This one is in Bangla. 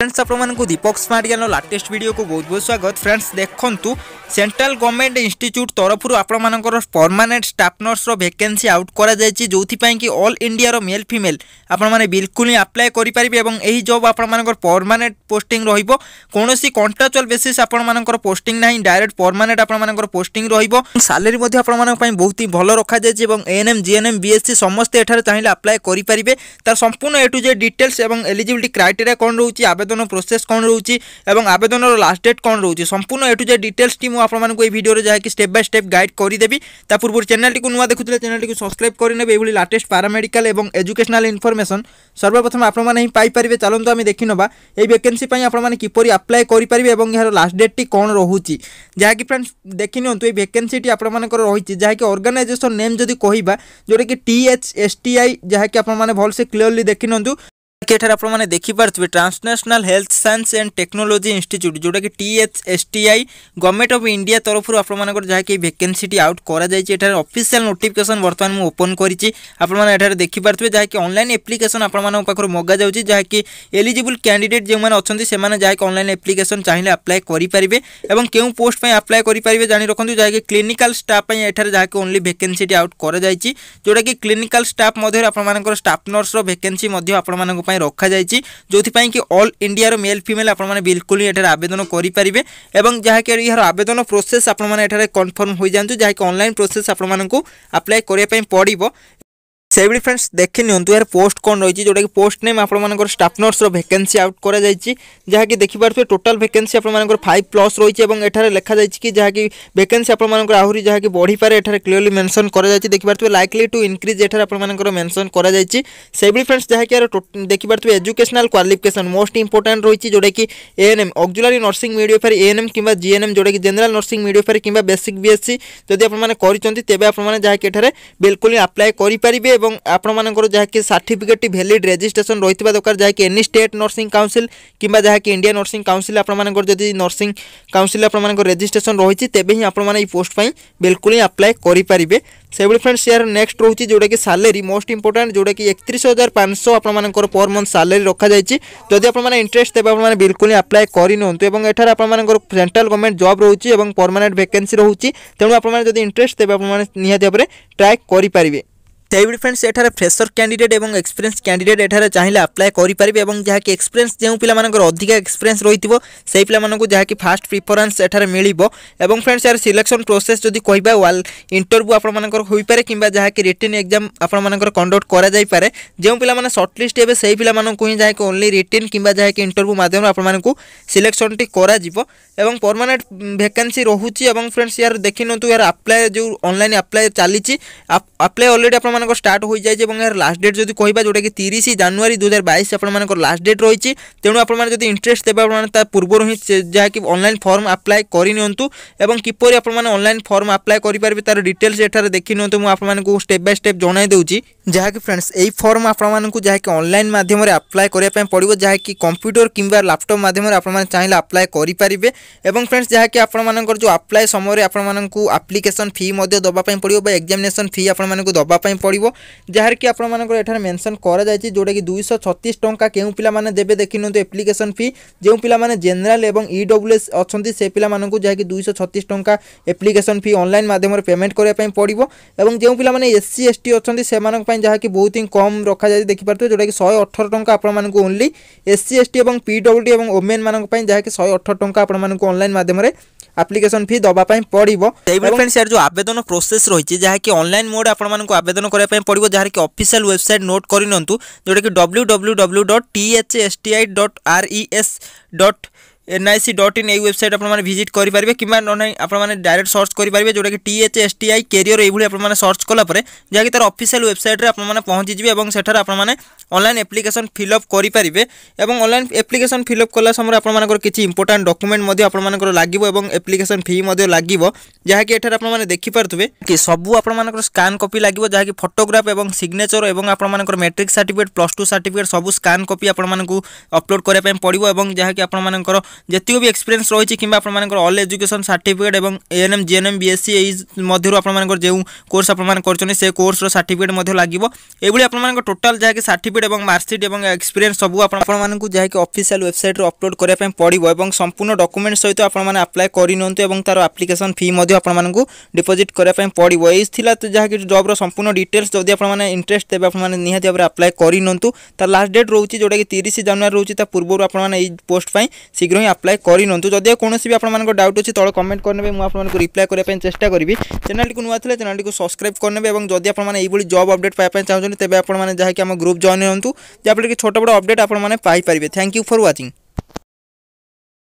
फ्रेंड्स ଆପଣମାନଙ୍କୁ ଦୀପକ ସ୍ମାର୍ଟ ଜ୍ଞାନ ଲାଟେଷ୍ଟ ଭିଡ଼ିଓକୁ ବହୁତ ବହୁତ ସ୍ୱାଗତ ଫ୍ରେଣ୍ଡସ୍ ଦେଖନ୍ତୁ ସେଣ୍ଟ୍ରାଲ ଗଭର୍ଣ୍ଣମେଣ୍ଟ ଇନଷ୍ଟିଚ୍ୟୁଟ୍ ତରଫରୁ ଆପଣମାନଙ୍କର ପର୍ମାନେଣ୍ଟ ଷ୍ଟାଫ୍ ନର୍ସର ଭେକେନ୍ସି ଆଉଟ୍ କରାଯାଇଛି ଯେଉଁଥିପାଇଁ କି ଅଲ୍ ଇଣ୍ଡିଆର ମେଲ୍ ଫିମେଲ୍ ଆପଣମାନେ ବିଲକୁଲ ହିଁ ଆପ୍ଲାଏ କରିପାରିବେ ଏବଂ ଏହି ଜବ୍ ଆପଣମାନଙ୍କର ପର୍ମାନେଣ୍ଟ ପୋଷ୍ଟିଂ ରହିବ କୌଣସି କଣ୍ଟ୍ରାଚୁଆଲ୍ ବେସିସ୍ ଆପଣମାନଙ୍କର ପୋଷ୍ଟିଂ ନାହିଁ ଡାଇରେକ୍ଟ ପର୍ମାନେଣ୍ଟ ଆପଣମାନଙ୍କର ପୋଷ୍ଟିଂ ରହିବ ସାଲେରୀ ମଧ୍ୟ ଆପଣମାନଙ୍କ ପାଇଁ ବହୁତ ହିଁ ଭଲ ରଖାଯାଇଛି ଏବଂ ଏଏନ୍ଏମ୍ ଜିଏନ୍ଏମ୍ ବିଏସ୍ସି ସମସ୍ତେ ଏଠାରେ ଚାହିଁଲେ ଆପ୍ଲାଏ କରିପାରିବେ ତାର ସମ୍ପୂର୍ଣ୍ଣ ଏ ଟୁ ଜେ ଡିଟେଲ୍ସ ଏବଂ ଏଲିଜିବିଲିଟି କ୍ରାଇଟେରିଆ କ'ଣ ରହୁଛି ଆବେଦନ আবেদন প্রোসেস কম রয়েছে এবং আবেদনর লাস্ট ডেট কম রয়েছে সম্পূর্ণ এটু যে ডিটেলসটি মু আপনার এই ভিডিওরে যা স্টেপ বাই স্টেপ গাইড করিদেবি তা পূর্ব চ্যানেলটি নূয়া দেখুলে চ্যানেলটি সবসক্রাইব করে নেবে এইভাবে লাটেস্ট প্যারামেডিকাল এবং এজুকেশনাল ইনফরমেশন সর্বপ্রথম আপনার হি পাইপারে চলতু আমি দেখি নেবা এই ভ্যাকেন্সি আপনার কিপর আপ্লাই করে পারে এবং এর লাস্ট ডেটটি কম রয়েছে যা কি ফ্রেন্ডস দেখি নিউ এই ভ্যাকেন্সিটি আপনার রয়েছে যা কি অর্গানাইজেসন নেম যদি কহবা যেটা কি T H S T I যা কি আপনার ভালসে ক্লিয়রলি দেখি নিউ ଏଠାରେ ଆପଣମାନେ ଦେଖିପାରୁଥିବେ translational health science and technology institute ଯେଉଁଟାକି T H S T I government of India ତରଫରୁ ଆପଣମାନଙ୍କର ଯାହାକି ଭେକେନ୍ସିଟି ଆଉଟ୍ କରାଯାଇଛି ଏଠାରେ ଅଫିସିଆଲ୍ ନୋଟିଫିକେସନ୍ ବର୍ତ୍ତମାନ ମୁଁ ଓପନ୍ କରିଛି ଆପଣମାନେ ଏଠାରେ ଦେଖିପାରୁଥିବେ ଯାହାକି ଅନଲାଇନ୍ ଆପ୍ଲିକେସନ୍ ଆପଣମାନଙ୍କ ପାଖରୁ ମଗାଯାଉଛି ଯାହାକି ଏଲିଜିବୁଲ୍ କ୍ୟାଣ୍ଡିଡେଟ୍ ଯେଉଁମାନେ ଅଛନ୍ତି ସେମାନେ ଯାହାକି ଅନଲାଇନ୍ ଆପ୍ଲିକେସନ୍ ଚାହିଁଲେ ଆପ୍ଲାଏ କରିପାରିବେ ଏବଂ କେଉଁ ପୋଷ୍ଟ ପାଇଁ ଆପ୍ଲାଏ କରିପାରିବେ ଜାଣି ରଖନ୍ତୁ ଯାହାକି କ୍ଲିନିକାଲ୍ ଷ୍ଟାଫ୍ ପାଇଁ ଏଠାରେ ଯାହାକି ଓନ୍ଲି ଭେକେନ୍ସିଟି ଆଉଟ୍ କରାଯାଇଛି ଯେଉଁଟାକି କ୍ଲିନିକାଲ୍ ଷ୍ଟାଫ୍ ମଧ୍ୟରେ ଆପଣମାନଙ୍କର ଷ୍ଟାଫ୍ ନର୍ସର ଭେକେନ୍ସି ମଧ୍ୟ ଆପଣମାନଙ୍କ ପାଇଁ ରଖାଯାଇଛି ଯେଉଁଥିପାଇଁ କି ଅଲ୍ ଇଣ୍ଡିଆର ମେଲ୍ ଫିମେଲ୍ ଆପଣମାନେ ବିଲକୁଲ ହିଁ ଏଠାରେ ଆବେଦନ କରିପାରିବେ ଏବଂ ଯାହାକି ଏହାର ଆବେଦନ ପ୍ରୋସେସ୍ ଆପଣମାନେ ଏଠାରେ କନଫର୍ମ ହୋଇଯାଆନ୍ତୁ ଯାହାକି ଅନଲାଇନ୍ ପ୍ରୋସେସ୍ ଆପଣମାନଙ୍କୁ ଆପ୍ଲାଏ କରିବା ପାଇଁ ପଡ଼ିବ সেইভাবে ফ্রেন্ডস দেখে নিহতু এর পোস্ট কম রয়েছে যেটা কি পোস্ট নেম আপনার স্টাফ নর্সর ভ্যাকেন্সি আউট করা যাই যা কি দেখিপারে টোটাল ভ্যাকেন্সি আপনার ফাইভ প্লস রয়েছে এবং এখানে লেখা যাই কি যা কি ভ্যাকেন্সি আপনার আহরি যা কি বড়িপারে এখানে ক্লিয়রলি মেনশন করা যাই দেখিপারে লাইকলি টু ইনক্রিজ এখানে আপনার মেনশন করা যাই সেইভাবে ফ্রেন্ডস যা কি দেখিপারে এজুকেশনাল কোয়ালিফিকেসন মোস্ট ইম্পর্টাট রয়েছে যেটা কি ANM auxiliary nursing midwifery ANM কিংবা জিএনএম যেটা কি জেনারেল নর্সিং মিডিও ফেয়ার কিংবা বেসিক বিএসসি যদি আপনার করছেন তেবে আপনার যা কি এখানে বিলকুল আপ্লাই করে এবং আপনার যাকে সার্টিফিকেট ভ্যালিড রেজিষ্ট্রেসন রয়েছে দরকার যাকে এনি স্টেট নর্সিং কাউন্সিল কিংবা যাকে ইন্ডিয়া নর্সিং কাউন্সিল আপনার যদি নর্সিং কাউন্সিল আপনার রেজিষ্ট্রেসন রয়েছে তেবে হি আপনার এই পোস্ট পাই বিলকুল হি আপ্লাই করে সেইভাবে ফ্রেন্ডস ইয়ার নেক্সট রয়েছে যেটা কি স্যালারি মোস্ট ইম্পর্টাট যেটা কি একত্রিশ হাজার পাঁচশো আপনার পর মন্থ স্যালারি রখা যাই যদি আপনার ইন্টারেস্ট তেবে আপনার বিলকুল আপ্লাই করে নিহত এবং এখানে আপনার সেন্ট্রাল গভর্নমেন্ট জব রয়েছে এবং পরমানেন্ট ভ্যাকেন্সি রয়েছে তেমন আপনার যদি ইন্টারেস্ট তেবে আপনার নিহতি ভাবে ট্রাই করে তেমনি ফ্রেন্ডস এখানে ফ্রেসর ক্যান্ডিডেট এবং এক্সপিরিয়েন্স ক্যান্ডিডেট এখানে চাইলে আপ্লাই করে এবং যাকে এক্সপিরিয়েন্স যে পিলামানকর অধিকা এক্সপিরিয়েন্স রয়েছে সেই পিলামানকু যাকি ফার্স্ট প্রিফরেন্স এখানে মিলিব এবং ফ্রেন্ডস এর সিলেকশন প্রোসেস যদি কহবা ওয়াল ইন্টরভিউ আপনার হয়েপরে কিংবা যাকি রিটেন এক্সাম আপনার কন্ডক্ট করা যাইপরে যে পিলামানে সর্টলিস্ট হবে সেই পিলামানকু হি যাকি ওনলি রিটেন কিংবা যাকি ইন্টরভিউ মাধ্যমে আপনার সিলেকশনটি করা যাব এবং পরমানেন্ট ভ্যাকেন্সি রহুচি এবং ফ্রেন্ডস ইয়ার দেখি নিউ ইয়ার আপ্লাই যে অনলাইন আপ্লাই চালিছি আপ্লাই অলরেডি আপনার ଆପଣମାନଙ୍କର ଷ୍ଟାର୍ଟ ହୋଇଯାଇଛି ଏବଂ ଏହାର ଲାଷ୍ଟ ଡେଟ୍ ଯଦି କହିବା ଯେଉଁଟାକି ତିରିଶ ଜାନୁଆରୀ ଦୁଇ ହଜାର ବାଇଶ ଆପଣମାନଙ୍କର ଲାଷ୍ଟ ଡେଟ୍ ରହିଛି ତେଣୁ ଆପଣମାନେ ଯଦି ଇଣ୍ଟରେଷ୍ଟ ଦେବେ ଆପଣମାନେ ତା ପୂର୍ବରୁ ହିଁ ଯାହାକି ଅନଲାଇନ୍ ଫର୍ମ ଆପ୍ଲାଏ କରିନିଅନ୍ତୁ ଏବଂ କିପରି ଆପଣମାନେ ଅନଲାଇନ୍ ଫର୍ମ ଆପ୍ଲାଏ କରିପାରିବେ ତାର ଡିଟେଲ୍ସ ଏଠାରେ ଦେଖିନିଅନ୍ତୁ ମୁଁ ଆପଣମାନଙ୍କୁ ଷ୍ଟେପ୍ ବାଇ ଷ୍ଟେପ୍ ଜଣାଇ ଦେଉଛି ଯାହାକି ଫ୍ରେଣ୍ଡସ୍ ଏହି ଫର୍ମ ଆପଣମାନଙ୍କୁ ଯାହାକି ଅନଲାଇନ୍ ମାଧ୍ୟମରେ ଆପ୍ଲାଏ କରିବା ପାଇଁ ପଡ଼ିବ ଯାହାକି କମ୍ପ୍ୟୁଟର କିମ୍ବା ଲାପଟପ୍ ମାଧ୍ୟମରେ ଆପଣମାନେ ଚାହିଁଲେ ଆପ୍ଲାଏ କରିପାରିବେ ଏବଂ ଫ୍ରେଣ୍ଡସ୍ ଯାହାକି ଆପଣମାନଙ୍କର ଯେଉଁ ଆପ୍ଲାଏ ସମୟରେ ଆପଣମାନଙ୍କୁ ଆପ୍ଲିକେସନ୍ ଫି ମଧ୍ୟ ଦେବା ପାଇଁ ପଡ଼ିବ ବା ଏକ୍ଜାମିନେସନ୍ ଫି ଆପଣମାନଙ୍କୁ ଦେବା ପାଇଁ पड़ो जहाँकि आपर मेनसन करा कि दुई छत्तीस टाँचा के पाने देते देखी नि एप्लिकेसन फी जो पाने जेनेल और इडब्ल्यूएस अच्छा से पाला जहाँकि दुई छत्तीस टाँचा एप्लिकेसन फी अनल मध्यम पेमेंट करवाई पड़ो जो पाने एस सी एस टी अच्छा से जहाँकि बहुत ही कम रखा जाए देखिपुर जोटा शहे अठर टाँचा आप only S C S T W D और ओमेन मैं जहाँकि शहे अठर टाँचा आपल मध्यम আপ্লিকেসন ফি দেওয়া পড়ব সেইভাবে ফ্রেন্ডস এর যে আবেদন প্রোসেস রয়েছে যা কি অনলাইন মোড আপনার আবেদন করা পড়ব যা কি অফিসিয়াল ওয়েবসাইট নোট করে নিউ যেটা কি W W W dot T H S T I dot R E S dot NIC dot in यही वेबसाइट आपने भिजिट करेंगे कि डायरेक्ट सर्च करेंगे जोटा कि TH S T I career यही आपने सर्च कलापर जहाँकि तार अफिसीआल वेबसाइट आपने पहुँचीजे और सेठार आपने एप्लिकेसन फिलअप करेंगे और अनलाइन एप्लिकेसन फिलअप कला समय आपर किसी इंपोर्टां डक्यूमेंट आपर लगे और एप्लिकेसन फी लगे जहाँकि एठार आपने देखिपे कि सबू आपर स्कान कपी लगे जहाँकि फटोग्राफ और सिग्नेचर और आपर matric certificate plus two certificate सब स्कान कपि आपको अपलोड करने पड़ा और जहाँकि आपंकर যেতক বি এক্সপিরিয়েন্স রয়েছে কিংবা আপনার অল এজুকেশন সার্টিফিকেট এবং এএনএম জিএনএম বিএসসি এই মধ্যে আপনার যে কোর্স আপনার করছেন সে কোর্সর সার্টিফিকেট মধ্যে লাগবে এইভাবে আপনার টোটাল যা সার্টিফিকেট এবং মার্কসিট এবং এক্সপিরিয়েন্স সবু আপনার যা অফিসিয়াল ওয়েবসাইট্রে অপলোড করা পড়ব এবং সম্পূর্ণ ডকুমেন্ট সহ আপনার আপ্লাই করে নিতে এবং তার আপ্লিকেসন ফি আপনার ডিপোজিট করা পড়ব এই লা যা জব্র সম্পূর্ণ ডিটেলস যদি আপনার ইন্টারেস্ট দেবে আপনার নিহতি ভাবে আপ্লাই করে নিতু তার লাস্ট ডেট রয়েছে যেটা কি তিরিশ জানুয়ারি রয়েছে তা পূর্ব আপনার এই পোস্ট পাই শীঘ্র হি আপ্লাই କରିନିଅନ୍ତୁ ଯଦି କୌଣସି ବି ଆପଣମାନଙ୍କ ଡାଉଟ୍ ଅଛି ତଳେ କମେଣ୍ଟ କରିନେବେ ମୁଁ ଆପଣମାନଙ୍କୁ ରିପ୍ଲାଏ କରିବା ପାଇଁ ଚେଷ୍ଟା କରିବି ଚ୍ୟାନେଲଟିକୁ ନୂଆ ଥିଲେ ଚ୍ୟାନେଲଟିକୁ ସବସ୍କ୍ରାଇବ୍ କରିନେବେ ଏବଂ ଯଦି ଆପଣମାନେ ଏଇଭଳି ଜବ୍ ଅପଡେଟ୍ ପାଇବା ପାଇଁ ଚାହୁଁଛନ୍ତି ତେବେ ଆପଣମାନେ ଯାହାକି ଆମ ଗ୍ରୁପ୍ ଜଏନ୍ ହୁଅନ୍ତୁ ଯାହାଫଳରେ କି ଛୋଟ ବଡ଼ ଅପଡେଟ୍ ଆପଣମାନେ ପାଇପାରିବେ ଥ୍ୟାଙ୍କ ୟୁ ଫର୍ ୱାଚିଂ